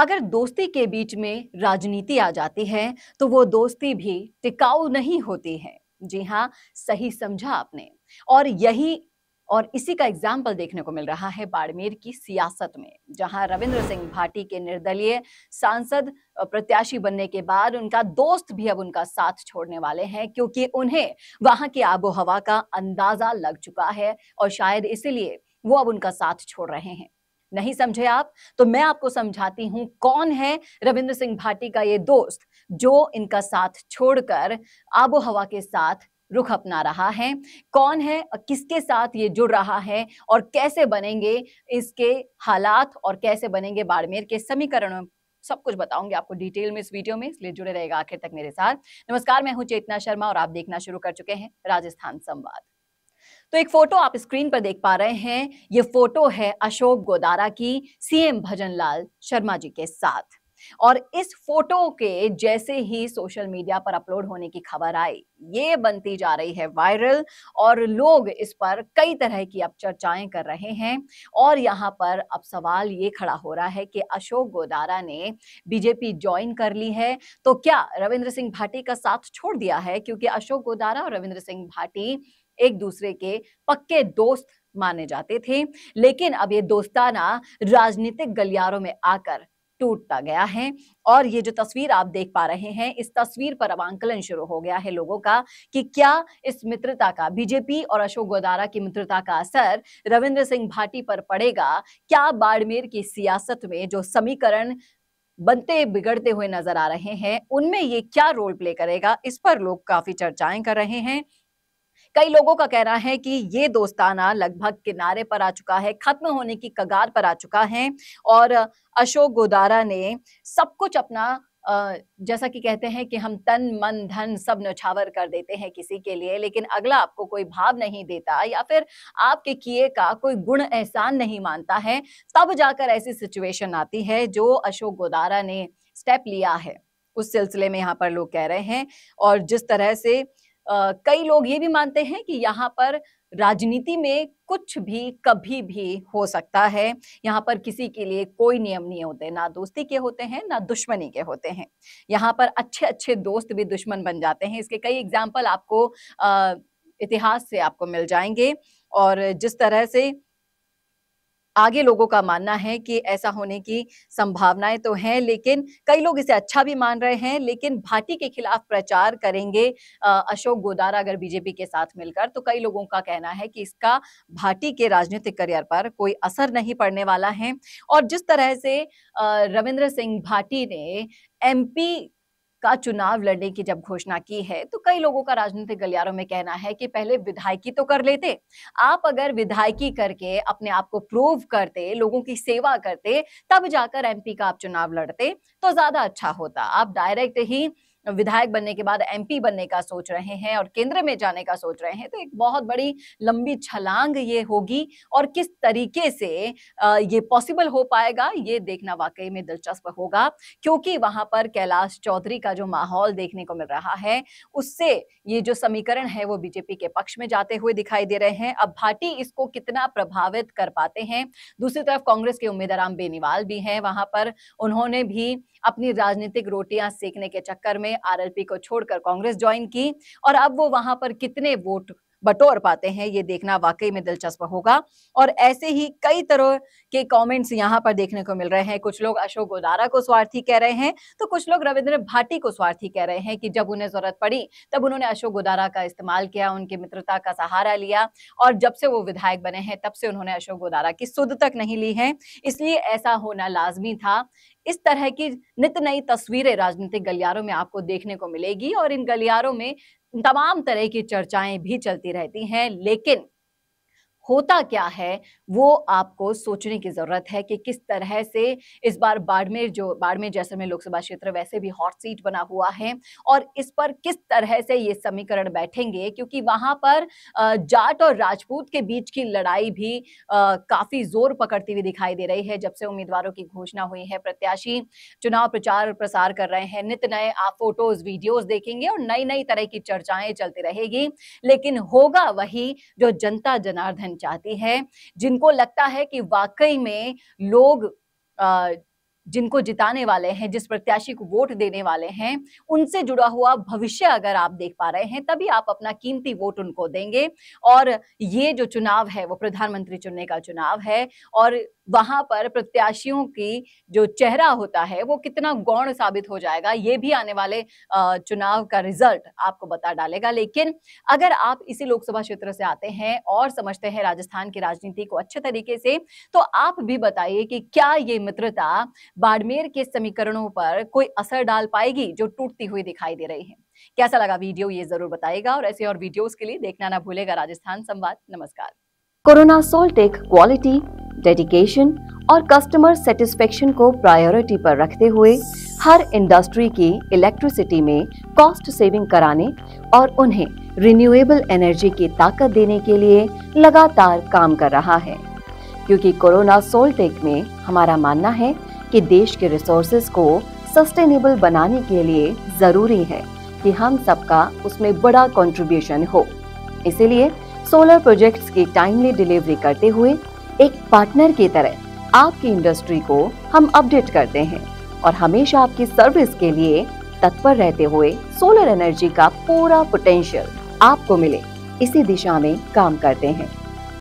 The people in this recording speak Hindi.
अगर दोस्ती के बीच में राजनीति आ जाती है तो वो दोस्ती भी टिकाऊ नहीं होती है जी हाँ सही समझा आपने और यही और इसी का एग्जाम्पल देखने को मिल रहा है बाड़मेर की सियासत में जहां रविंद्र सिंह भाटी के निर्दलीय सांसद प्रत्याशी बनने के बाद उनका दोस्त भी अब उनका साथ छोड़ने वाले हैं क्योंकि उन्हें वहां की आबोहवा का अंदाजा लग चुका है और शायद इसीलिए वो अब उनका साथ छोड़ रहे हैं नहीं समझे आप तो मैं आपको समझाती हूं कौन है रविंद्र सिंह भाटी का ये दोस्त जो इनका साथ छोड़कर आबो हवा के साथ रुख अपना रहा है कौन है किसके साथ ये जुड़ रहा है और कैसे बनेंगे इसके हालात और कैसे बनेंगे बाड़मेर के समीकरण सब कुछ बताऊंगी आपको डिटेल में इस वीडियो में इसलिए जुड़े रहेगा आखिर तक मेरे साथ नमस्कार मैं हूं चेतना शर्मा और आप देखना शुरू कर चुके हैं राजस्थान संवाद तो एक फोटो आप स्क्रीन पर देख पा रहे हैं ये फोटो है अशोक गोदारा की सीएम भजन लाल शर्मा जी के साथ और इस फोटो के जैसे ही सोशल मीडिया पर अपलोड होने की खबर आई ये बनती जा रही है वायरल और लोग इस पर कई तरह की अब चर्चाएं कर रहे हैं और यहाँ पर अब सवाल ये खड़ा हो रहा है कि अशोक गोदारा ने बीजेपी ज्वाइन कर ली है तो क्या रविंद्र सिंह भाटी का साथ छोड़ दिया है क्योंकि अशोक गोदारा और रविंद्र सिंह भाटी एक दूसरे के पक्के दोस्त माने जाते थे लेकिन अब ये दोस्ताना राजनीतिक गलियारों में आकर टूटता गया है और ये जो तस्वीर आप देख पा रहे हैं इस तस्वीर पर अब आंकलन शुरू हो गया है लोगों का कि क्या इस मित्रता का बीजेपी और अशोक गोदारा की मित्रता का असर रविंद्र सिंह भाटी पर पड़ेगा क्या बाड़मेर की सियासत में जो समीकरण बनते बिगड़ते हुए नजर आ रहे हैं उनमें ये क्या रोल प्ले करेगा इस पर लोग काफी चर्चाएं कर रहे हैं कई लोगों का कहना है कि ये दोस्ताना लगभग किनारे पर आ चुका है खत्म होने की कगार पर आ चुका है और अशोक गोदारा ने सब कुछ अपना जैसा कि कहते हैं कि हम तन मन धन सब नछावर कर देते हैं किसी के लिए लेकिन अगला आपको कोई भाव नहीं देता या फिर आपके किए का कोई गुण एहसान नहीं मानता है तब जाकर ऐसी सिचुएशन आती है जो अशोक गोदारा ने स्टेप लिया है उस सिलसिले में यहाँ पर लोग कह रहे हैं और जिस तरह से कई लोग ये भी मानते हैं कि यहाँ पर राजनीति में कुछ भी कभी भी हो सकता है यहाँ पर किसी के लिए कोई नियम नहीं होते ना दोस्ती के होते हैं ना दुश्मनी के होते हैं यहाँ पर अच्छे अच्छे दोस्त भी दुश्मन बन जाते हैं इसके कई एग्जाम्पल आपको इतिहास से आपको मिल जाएंगे और जिस तरह से आगे लोगों का मानना है कि ऐसा होने की संभावनाएं तो हैं लेकिन कई लोग इसे अच्छा भी मान रहे हैं लेकिन भाटी के खिलाफ प्रचार करेंगे अशोक गोदारा अगर बीजेपी के साथ मिलकर तो कई लोगों का कहना है कि इसका भाटी के राजनीतिक करियर पर कोई असर नहीं पड़ने वाला है और जिस तरह से रविंद्र सिंह भाटी ने एमपी का चुनाव लड़ने की जब घोषणा की है तो कई लोगों का राजनीतिक गलियारों में कहना है कि पहले विधायकी तो कर लेते आप अगर विधायकी करके अपने आप को प्रूव करते लोगों की सेवा करते तब जाकर एमपी का आप चुनाव लड़ते तो ज्यादा अच्छा होता आप डायरेक्ट ही विधायक बनने के बाद एमपी बनने का सोच रहे हैं और केंद्र में जाने का सोच रहे हैं तो एक बहुत बड़ी लंबी छलांग ये होगी और किस तरीके से ये पॉसिबल हो पाएगा ये देखना वाकई में दिलचस्प होगा क्योंकि वहां पर कैलाश चौधरी का जो माहौल देखने को मिल रहा है उससे ये जो समीकरण है वो बीजेपी के पक्ष में जाते हुए दिखाई दे रहे हैं अब भाटी इसको कितना प्रभावित कर पाते हैं दूसरी तरफ कांग्रेस के उम्मीदवार बेनीवाल भी हैं वहां पर उन्होंने भी अपनी राजनीतिक रोटियां सेकने के चक्कर में आरएलपी को छोड़कर कांग्रेस ज्वाइन की और अब वो वहां पर कितने वोट बटोर पाते हैं ये देखना वाकई में दिलचस्प होगा और ऐसे ही कई तरह के कमेंट्स यहाँ पर देखने को मिल रहे हैं कुछ लोग अशोक गोदारा को स्वार्थी कह रहे हैं तो कुछ लोग रविंद्र भाटी को स्वार्थी कह रहे हैं कि जब उन्हें जरूरत पड़ी तब उन्होंने अशोक गोदारा का इस्तेमाल किया उनकी मित्रता का सहारा लिया और जब से वो विधायक बने हैं तब से उन्होंने अशोक गोदारा की सुध तक नहीं ली है इसलिए ऐसा होना लाजमी था इस तरह की नित नई तस्वीरें राजनीतिक गलियारों में आपको देखने को मिलेगी और इन गलियारों में तमाम तरह की चर्चाएं भी चलती रहती हैं लेकिन होता क्या है वो आपको सोचने की ज़रूरत है कि किस तरह से इस बार बाड़मेर जो बाड़मेर जैसलमेर लोकसभा क्षेत्र वैसे भी हॉट सीट बना हुआ है और इस पर किस तरह से ये समीकरण बैठेंगे क्योंकि वहां पर जाट और राजपूत के बीच की लड़ाई भी काफ़ी जोर पकड़ती हुई दिखाई दे रही है जब से उम्मीदवारों की घोषणा हुई है प्रत्याशी चुनाव प्रचार प्रसार कर रहे हैं नित नए आप फोटोज वीडियोज देखेंगे और नई नई तरह की चर्चाएं चलती रहेगी लेकिन होगा वही जो जनता जनार्दन चाहते हैं जिनको लगता है कि वाकई में लोग आ, जिनको जिताने वाले हैं जिस प्रत्याशी को वोट देने वाले हैं उनसे जुड़ा हुआ भविष्य अगर आप देख पा रहे हैं तभी आप अपना कीमती वोट उनको देंगे और ये जो चुनाव है वो प्रधानमंत्री चुनने का चुनाव है और वहां पर प्रत्याशियों की जो चेहरा होता है वो कितना गौण साबित हो जाएगा ये भी आने वाले चुनाव का रिजल्ट आपको बता डालेगा लेकिन अगर आप इसी लोकसभा क्षेत्र से आते हैं और समझते हैं राजस्थान की राजनीति को अच्छे तरीके से तो आप भी बताइए कि क्या ये मित्रता बाड़मेर के समीकरणों पर कोई असर डाल पाएगी जो टूटती हुई दिखाई दे रही है कैसा लगा वीडियो ये जरूर बताएगा और ऐसे और वीडियोस के लिए देखना ना भूलेगा राजस्थान संवाद नमस्कार कोरोना सोल्टेक क्वालिटी डेडिकेशन और कस्टमर सेटिस्फेक्शन को प्रायोरिटी पर रखते हुए हर इंडस्ट्री की इलेक्ट्रिसिटी में कॉस्ट सेविंग कराने और उन्हें रिन्यूएबल एनर्जी की ताकत देने के लिए लगातार काम कर रहा है क्योंकि कोरोना सोलटेक में हमारा मानना है कि देश के रिसोर्सेज को सस्टेनेबल बनाने के लिए ज़रूरी है कि हम सबका उसमें बड़ा कंट्रीब्यूशन हो इसीलिए सोलर प्रोजेक्ट्स की टाइमली डिलीवरी करते हुए एक पार्टनर की तरह आपकी इंडस्ट्री को हम अपडेट करते हैं और हमेशा आपकी सर्विस के लिए तत्पर रहते हुए सोलर एनर्जी का पूरा पोटेंशियल आपको मिले इसी दिशा में काम करते हैं